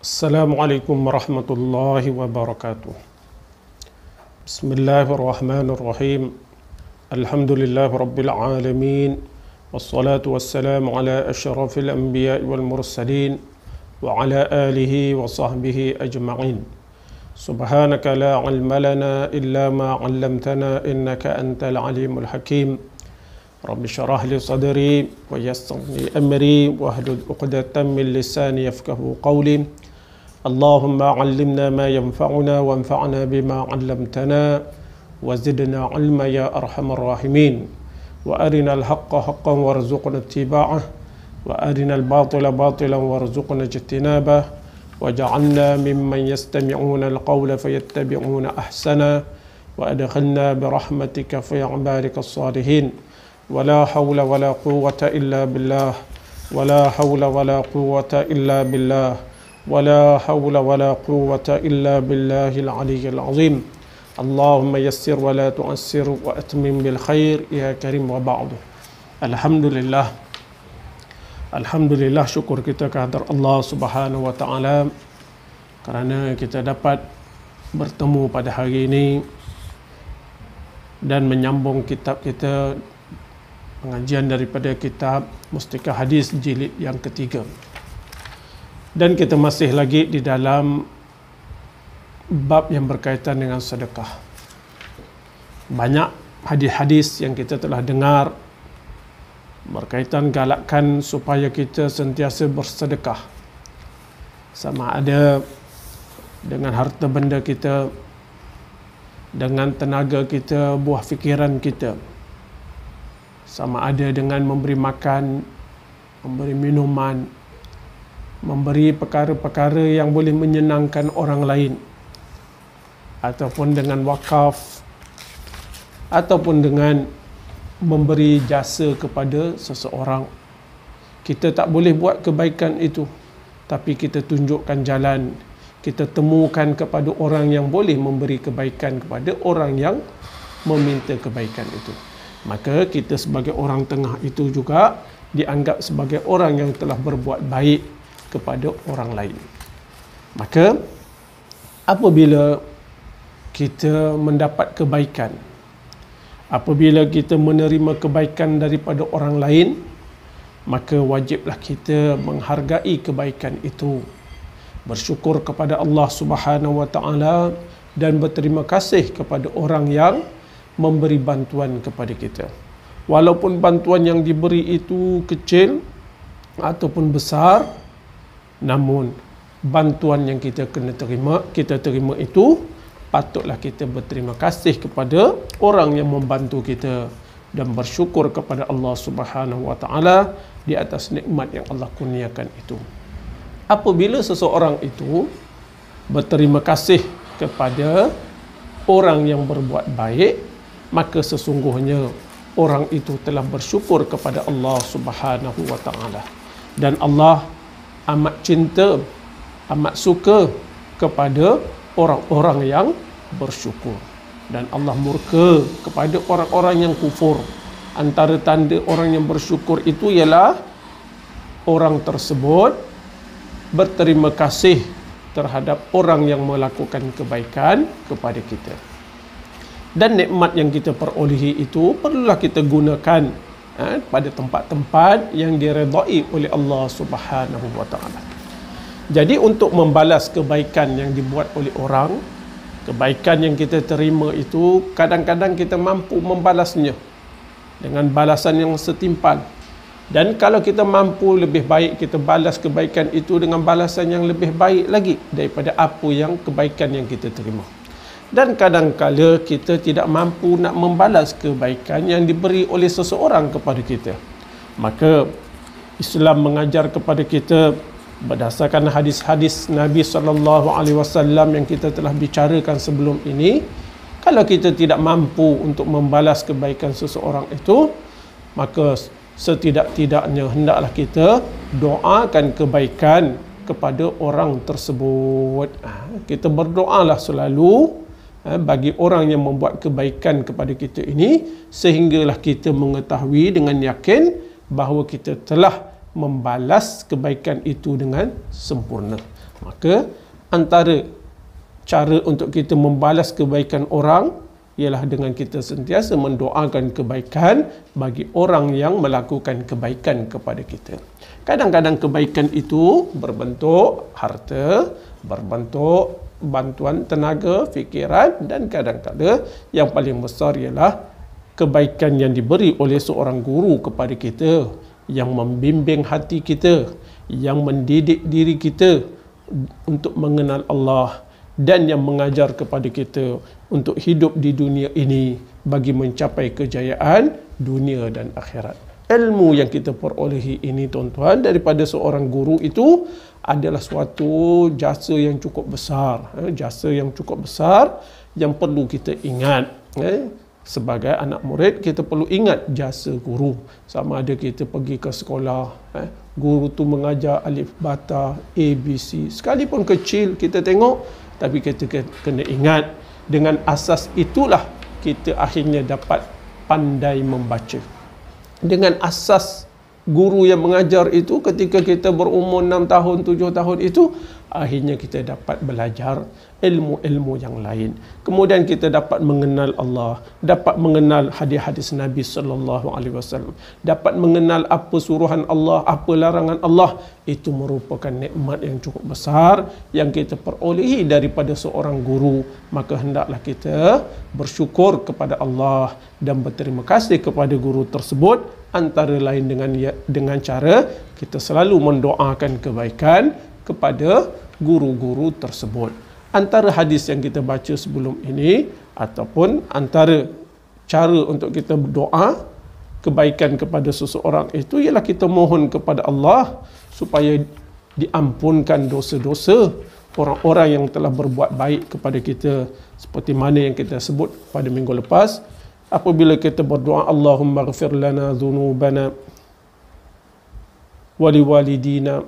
السلام عليكم ورحمة الله وبركاته بسم الله الرحمن الرحيم الحمد لله رب العالمين والصلاة والسلام على أشرف الأنبياء والمرسلين وعلى آله وصحبه أجمعين سبحانك لا علم لنا إلا ما علمتنا إنك أنت العليم الحكيم رب اشرح لي صدري ويسر لي أمري واهدد عقدة من لساني يفقه قولي اللهم علمنا ما ينفعنا وانفعنا بما علمتنا وزدنا علما يا أرحم الراحمين وأرنا الحق حقا وارزقنا اتباعه وأرنا الباطل باطلا وارزقنا اجتنابه وجعلنا ممن يستمعون القول فيتبعون أحسنه وأدخلنا برحمتك في عبارك الصالحين ولا حول ولا قوة إلا بالله ولا حول ولا قوة إلا بالله ولا حول ولا قوة إلا بالله العلي العظيم اللهم يسر ولا تعسر وأتمم بالخير يا كريم وبعض الحمد لله الحمد لله شكر kita kehadir الله سبحانه وتعالى kerana kita dapat bertemu pada hari ini dan menyambung kitab kita pengajian daripada kitab Mustika Hadis jilid yang ketiga dan kita masih lagi di dalam bab yang berkaitan dengan sedekah. Banyak hadis-hadis yang kita telah dengar berkaitan galakkan supaya kita sentiasa bersedekah. Sama ada dengan harta benda kita, dengan tenaga kita, buah fikiran kita. Sama ada dengan memberi makan, memberi minuman, memberi perkara-perkara yang boleh menyenangkan orang lain ataupun dengan wakaf ataupun dengan memberi jasa kepada seseorang kita tak boleh buat kebaikan itu tapi kita tunjukkan jalan kita temukan kepada orang yang boleh memberi kebaikan kepada orang yang meminta kebaikan itu maka kita sebagai orang tengah itu juga dianggap sebagai orang yang telah berbuat baik kepada orang lain. Maka apabila kita mendapat kebaikan, apabila kita menerima kebaikan daripada orang lain, maka wajiblah kita menghargai kebaikan itu. Bersyukur kepada Allah Subhanahu wa dan berterima kasih kepada orang yang memberi bantuan kepada kita. Walaupun bantuan yang diberi itu kecil ataupun besar, Namun bantuan yang kita kena terima, kita terima itu patutlah kita berterima kasih kepada orang yang membantu kita dan bersyukur kepada Allah Subhanahu Wa Taala di atas nikmat yang Allah kurniakan itu. Apabila seseorang itu berterima kasih kepada orang yang berbuat baik, maka sesungguhnya orang itu telah bersyukur kepada Allah Subhanahu Wa Taala dan Allah amat cinta, amat suka kepada orang-orang yang bersyukur. Dan Allah murka kepada orang-orang yang kufur. Antara tanda orang yang bersyukur itu ialah orang tersebut berterima kasih terhadap orang yang melakukan kebaikan kepada kita. Dan nikmat yang kita perolehi itu perlulah kita gunakan ha, pada tempat-tempat yang diredai oleh Allah Subhanahu wa taala. Jadi untuk membalas kebaikan yang dibuat oleh orang, kebaikan yang kita terima itu kadang-kadang kita mampu membalasnya dengan balasan yang setimpal. Dan kalau kita mampu lebih baik kita balas kebaikan itu dengan balasan yang lebih baik lagi daripada apa yang kebaikan yang kita terima dan kadangkala kita tidak mampu nak membalas kebaikan yang diberi oleh seseorang kepada kita maka Islam mengajar kepada kita berdasarkan hadis-hadis Nabi sallallahu alaihi wasallam yang kita telah bicarakan sebelum ini kalau kita tidak mampu untuk membalas kebaikan seseorang itu maka setidak-tidaknya hendaklah kita doakan kebaikan kepada orang tersebut ha, kita berdoalah selalu Eh, bagi orang yang membuat kebaikan kepada kita ini sehinggalah kita mengetahui dengan yakin bahawa kita telah membalas kebaikan itu dengan sempurna maka antara cara untuk kita membalas kebaikan orang ialah dengan kita sentiasa mendoakan kebaikan bagi orang yang melakukan kebaikan kepada kita. Kadang-kadang kebaikan itu berbentuk harta, berbentuk bantuan tenaga, fikiran dan kadang-kadang yang paling besar ialah kebaikan yang diberi oleh seorang guru kepada kita yang membimbing hati kita, yang mendidik diri kita untuk mengenal Allah dan yang mengajar kepada kita untuk hidup di dunia ini bagi mencapai kejayaan dunia dan akhirat. Ilmu yang kita perolehi ini tuan-tuan daripada seorang guru itu adalah suatu jasa yang cukup besar eh, jasa yang cukup besar yang perlu kita ingat eh, sebagai anak murid kita perlu ingat jasa guru sama ada kita pergi ke sekolah eh, guru tu mengajar alif bata a b c sekalipun kecil kita tengok tapi kita kena ingat dengan asas itulah kita akhirnya dapat pandai membaca dengan asas guru yang mengajar itu ketika kita berumur 6 tahun, 7 tahun itu akhirnya kita dapat belajar ilmu-ilmu yang lain. Kemudian kita dapat mengenal Allah, dapat mengenal hadis-hadis Nabi sallallahu alaihi wasallam, dapat mengenal apa suruhan Allah, apa larangan Allah. Itu merupakan nikmat yang cukup besar yang kita perolehi daripada seorang guru. Maka hendaklah kita bersyukur kepada Allah dan berterima kasih kepada guru tersebut antara lain dengan ya, dengan cara kita selalu mendoakan kebaikan kepada guru-guru tersebut antara hadis yang kita baca sebelum ini ataupun antara cara untuk kita berdoa kebaikan kepada seseorang itu ialah kita mohon kepada Allah supaya diampunkan dosa-dosa orang-orang yang telah berbuat baik kepada kita seperti mana yang kita sebut pada minggu lepas apabila kita berdoa Allahumma ghafir lana dhunubana wa liwalidina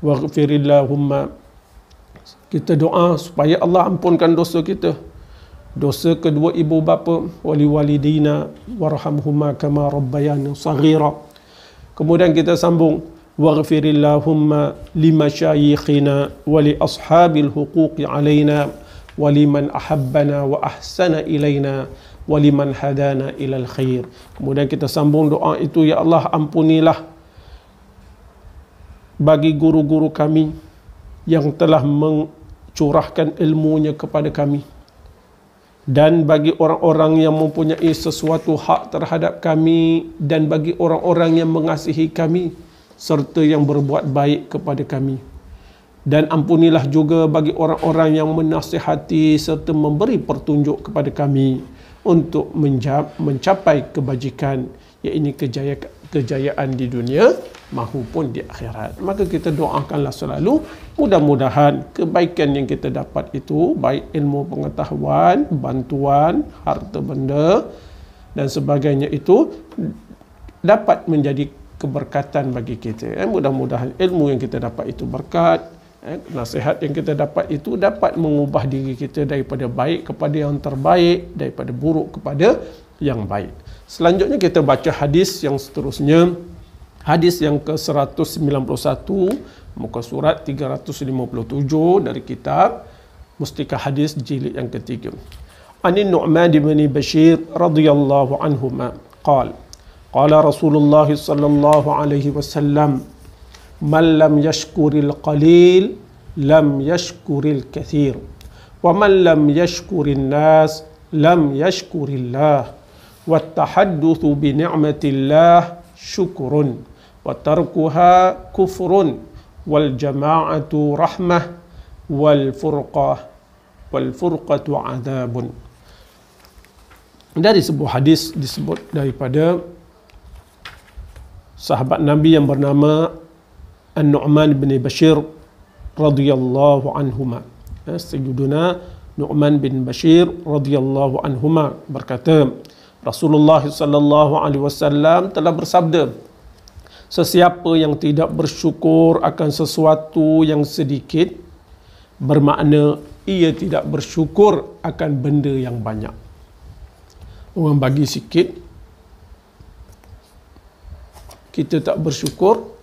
waghfir lahumma kita doa supaya Allah ampunkan dosa kita dosa kedua ibu bapa wali walidina warhamhuma kama rabbayani saghira kemudian kita sambung waghfirillahumma limashayikhina wa li ashabil huquqi alaina wa liman ahabbana wa ahsana ilaina wa liman hadana ila alkhair kemudian kita sambung doa itu ya Allah ampunilah bagi guru-guru kami yang telah mencurahkan ilmunya kepada kami dan bagi orang-orang yang mempunyai sesuatu hak terhadap kami dan bagi orang-orang yang mengasihi kami serta yang berbuat baik kepada kami dan ampunilah juga bagi orang-orang yang menasihati serta memberi pertunjuk kepada kami untuk mencapai kebajikan yakni kejayaan kejayaan di dunia maupun di akhirat. Maka kita doakanlah selalu mudah-mudahan kebaikan yang kita dapat itu baik ilmu pengetahuan, bantuan, harta benda dan sebagainya itu dapat menjadi keberkatan bagi kita. Eh, mudah-mudahan ilmu yang kita dapat itu berkat, eh, nasihat yang kita dapat itu dapat mengubah diri kita daripada baik kepada yang terbaik, daripada buruk kepada yang baik. Selanjutnya kita baca hadis yang seterusnya. Hadis yang ke-191 muka surat 357 dari kitab Mustika Hadis jilid yang ketiga. Ani Nu'man bin Bashir radhiyallahu anhu. anhuma qala qala Rasulullah sallallahu alaihi wasallam man lam yashkuril qalil lam yashkuril kathir wa man lam yashkuril nas lam yashkurillah والتحدث بنعمة الله شكر وتركها كفر والجماعة رحمة والفرقة والفرقة عذاب dari sebuah hadis disebut daripada sahabat Nabi yang bernama An-Nu'man bin Bashir radhiyallahu anhuma. Eh, Sejuduna Nu'man bin Bashir radhiyallahu anhuma berkata, Rasulullah sallallahu alaihi wasallam telah bersabda Sesiapa yang tidak bersyukur akan sesuatu yang sedikit bermakna ia tidak bersyukur akan benda yang banyak. Orang bagi sikit kita tak bersyukur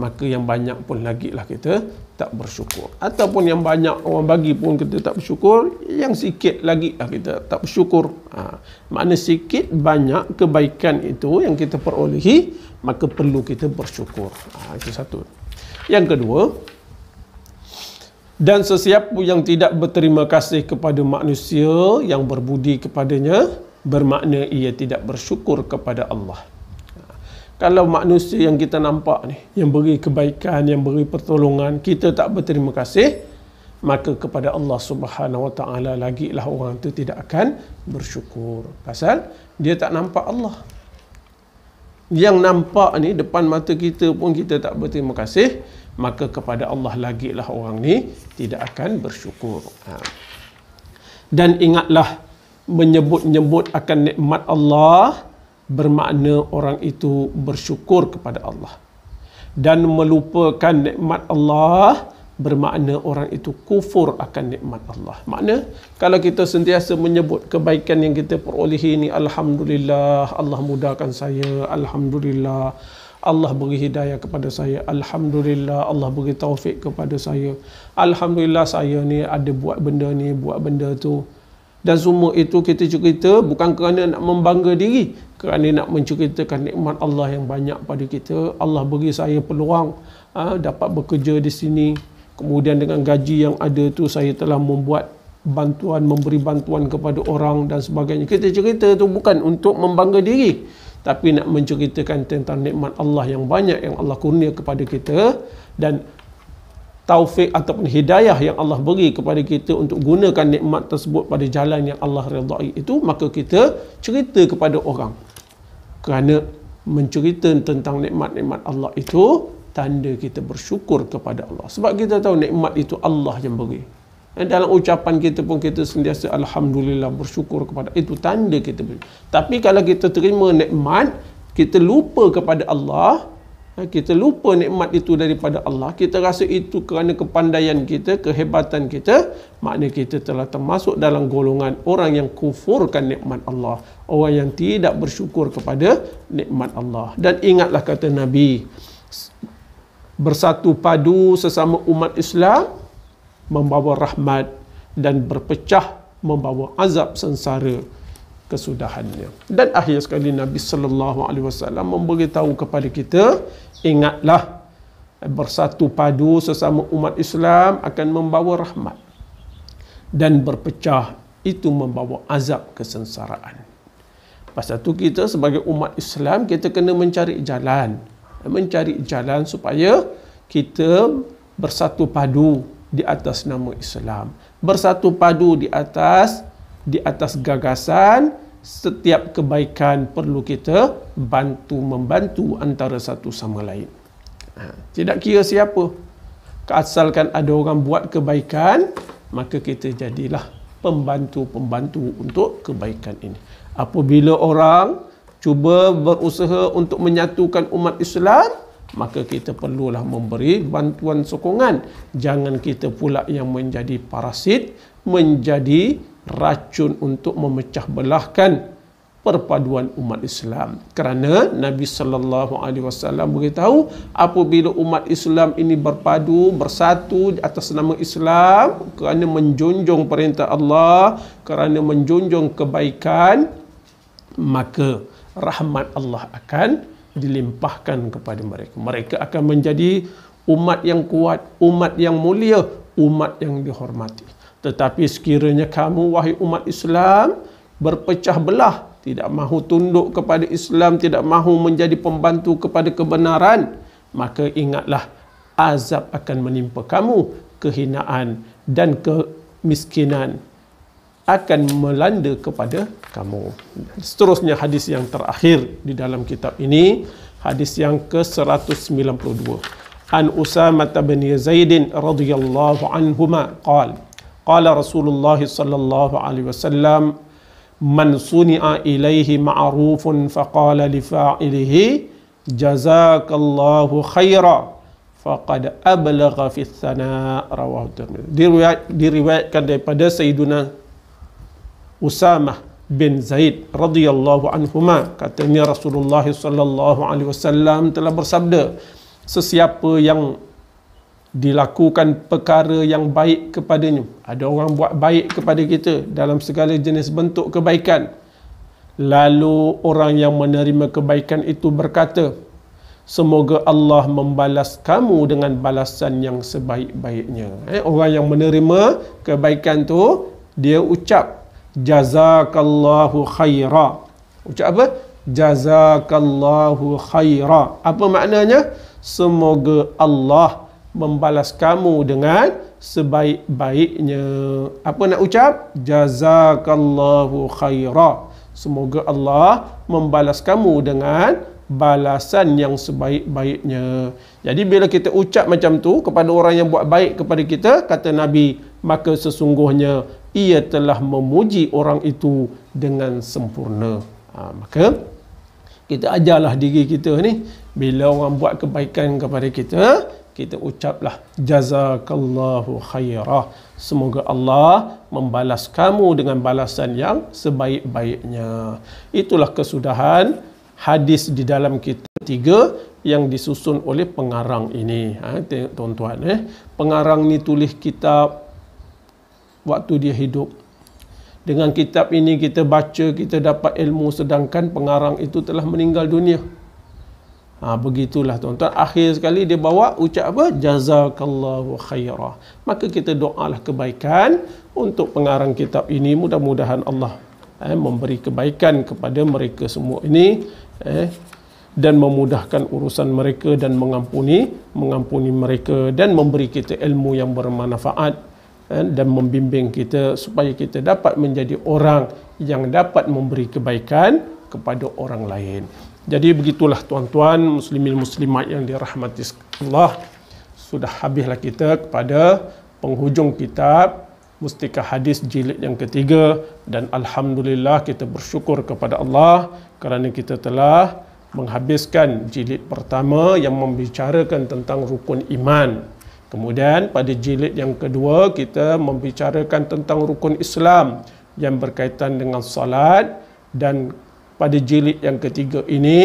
maka yang banyak pun lagi lah kita tak bersyukur ataupun yang banyak orang bagi pun kita tak bersyukur yang sikit lagi lah kita tak bersyukur ha. makna sikit banyak kebaikan itu yang kita perolehi maka perlu kita bersyukur ha, itu satu yang kedua dan sesiapa yang tidak berterima kasih kepada manusia yang berbudi kepadanya bermakna ia tidak bersyukur kepada Allah. Kalau manusia yang kita nampak ni, yang beri kebaikan, yang beri pertolongan, kita tak berterima kasih, maka kepada Allah Subhanahu Wa Taala lagi lah orang itu tidak akan bersyukur. Pasal dia tak nampak Allah. Yang nampak ni depan mata kita pun kita tak berterima kasih, maka kepada Allah lagi lah orang ni tidak akan bersyukur. Ha. Dan ingatlah menyebut-nyebut akan nikmat Allah bermakna orang itu bersyukur kepada Allah dan melupakan nikmat Allah bermakna orang itu kufur akan nikmat Allah. Makna kalau kita sentiasa menyebut kebaikan yang kita peroleh ini alhamdulillah Allah mudahkan saya alhamdulillah Allah beri hidayah kepada saya alhamdulillah Allah beri taufik kepada saya alhamdulillah saya ni ada buat benda ni buat benda tu dan semua itu kita cerita bukan kerana nak membangga diri kerana nak menceritakan nikmat Allah yang banyak pada kita Allah beri saya peluang ha, dapat bekerja di sini kemudian dengan gaji yang ada tu saya telah membuat bantuan memberi bantuan kepada orang dan sebagainya kita cerita tu bukan untuk membangga diri tapi nak menceritakan tentang nikmat Allah yang banyak yang Allah kurnia kepada kita dan taufik ataupun hidayah yang Allah beri kepada kita untuk gunakan nikmat tersebut pada jalan yang Allah redai itu maka kita cerita kepada orang kerana mencerita tentang nikmat-nikmat Allah itu tanda kita bersyukur kepada Allah sebab kita tahu nikmat itu Allah yang beri dan dalam ucapan kita pun kita sentiasa Alhamdulillah bersyukur kepada itu tanda kita beri tapi kalau kita terima nikmat kita lupa kepada Allah Ha, kita lupa nikmat itu daripada Allah kita rasa itu kerana kepandaian kita kehebatan kita makna kita telah termasuk dalam golongan orang yang kufurkan nikmat Allah orang yang tidak bersyukur kepada nikmat Allah dan ingatlah kata nabi bersatu padu sesama umat Islam membawa rahmat dan berpecah membawa azab sengsara kesudahannya. Dan akhir sekali Nabi sallallahu alaihi wasallam memberitahu kepada kita, ingatlah bersatu padu sesama umat Islam akan membawa rahmat. Dan berpecah itu membawa azab kesengsaraan. Pasal itu kita sebagai umat Islam kita kena mencari jalan, mencari jalan supaya kita bersatu padu di atas nama Islam, bersatu padu di atas di atas gagasan setiap kebaikan perlu kita bantu membantu antara satu sama lain. Ha, tidak kira siapa. Keasalkan ada orang buat kebaikan, maka kita jadilah pembantu-pembantu untuk kebaikan ini. Apabila orang cuba berusaha untuk menyatukan umat Islam, maka kita perlulah memberi bantuan sokongan. Jangan kita pula yang menjadi parasit, menjadi racun untuk memecah belahkan perpaduan umat Islam. Kerana Nabi sallallahu alaihi wasallam beritahu apabila umat Islam ini berpadu, bersatu atas nama Islam kerana menjunjung perintah Allah, kerana menjunjung kebaikan, maka rahmat Allah akan dilimpahkan kepada mereka. Mereka akan menjadi umat yang kuat, umat yang mulia, umat yang dihormati. Tetapi sekiranya kamu, wahai umat Islam, berpecah belah, tidak mahu tunduk kepada Islam, tidak mahu menjadi pembantu kepada kebenaran, maka ingatlah, azab akan menimpa kamu, kehinaan dan kemiskinan akan melanda kepada kamu. Seterusnya hadis yang terakhir di dalam kitab ini, hadis yang ke-192. An Usamah bin Zaid radhiyallahu anhuma qala قال رسول الله صلى الله عليه وسلم من صنع إليه معروف فقال لفاعله جزاك الله خيرا فقد أبلغ في الثناء رواه الترمذي دي رواية كان daripada سيدنا أسامة bin Zaid radhiyallahu anhuma katanya Rasulullah sallallahu alaihi wasallam telah bersabda sesiapa yang dilakukan perkara yang baik kepadanya. Ada orang buat baik kepada kita dalam segala jenis bentuk kebaikan. Lalu orang yang menerima kebaikan itu berkata, Semoga Allah membalas kamu dengan balasan yang sebaik-baiknya. Eh, orang yang menerima kebaikan tu dia ucap jazakallahu khaira. Ucap apa? Jazakallahu khaira. Apa maknanya? Semoga Allah membalas kamu dengan sebaik-baiknya. Apa nak ucap? Jazakallahu khaira. Semoga Allah membalas kamu dengan balasan yang sebaik-baiknya. Jadi bila kita ucap macam tu kepada orang yang buat baik kepada kita, kata Nabi, maka sesungguhnya ia telah memuji orang itu dengan sempurna. Ha, maka kita ajarlah diri kita ni bila orang buat kebaikan kepada kita, kita ucaplah jazakallahu khairah semoga Allah membalas kamu dengan balasan yang sebaik-baiknya itulah kesudahan hadis di dalam kitab tiga yang disusun oleh pengarang ini ha tengok tuan-tuan eh pengarang ni tulis kitab waktu dia hidup dengan kitab ini kita baca kita dapat ilmu sedangkan pengarang itu telah meninggal dunia Ha, begitulah tuan-tuan. Akhir sekali dia bawa ucap apa? Jazakallahu khairah. Maka kita doalah kebaikan untuk pengarang kitab ini. Mudah-mudahan Allah eh, memberi kebaikan kepada mereka semua ini. Eh, dan memudahkan urusan mereka dan mengampuni mengampuni mereka dan memberi kita ilmu yang bermanfaat eh, dan membimbing kita supaya kita dapat menjadi orang yang dapat memberi kebaikan kepada orang lain. Jadi begitulah tuan-tuan muslimin muslimat yang dirahmati Allah. Sudah habislah kita kepada penghujung kitab Mustika Hadis jilid yang ketiga dan alhamdulillah kita bersyukur kepada Allah kerana kita telah menghabiskan jilid pertama yang membicarakan tentang rukun iman. Kemudian pada jilid yang kedua kita membicarakan tentang rukun Islam yang berkaitan dengan salat dan pada jilid yang ketiga ini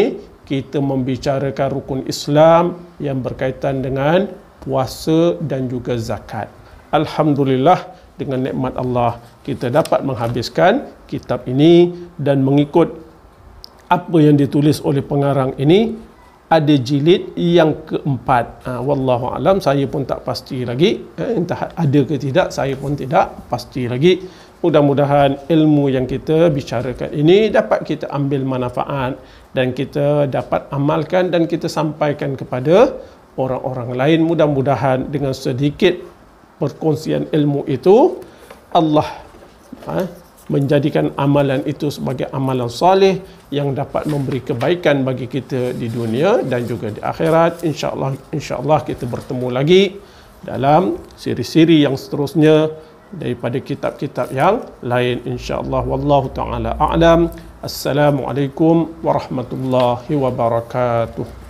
kita membicarakan rukun Islam yang berkaitan dengan puasa dan juga zakat. Alhamdulillah dengan nikmat Allah kita dapat menghabiskan kitab ini dan mengikut apa yang ditulis oleh pengarang ini ada jilid yang keempat. Ha, wallahu alam saya pun tak pasti lagi eh, entah ada ke tidak saya pun tidak pasti lagi mudah-mudahan ilmu yang kita bicarakan ini dapat kita ambil manfaat dan kita dapat amalkan dan kita sampaikan kepada orang-orang lain mudah-mudahan dengan sedikit perkongsian ilmu itu Allah ha, menjadikan amalan itu sebagai amalan salih yang dapat memberi kebaikan bagi kita di dunia dan juga di akhirat insyaallah insyaallah kita bertemu lagi dalam siri-siri yang seterusnya daripada kitab-kitab yang lain insyaallah wallahu taala a'lam assalamualaikum warahmatullahi wabarakatuh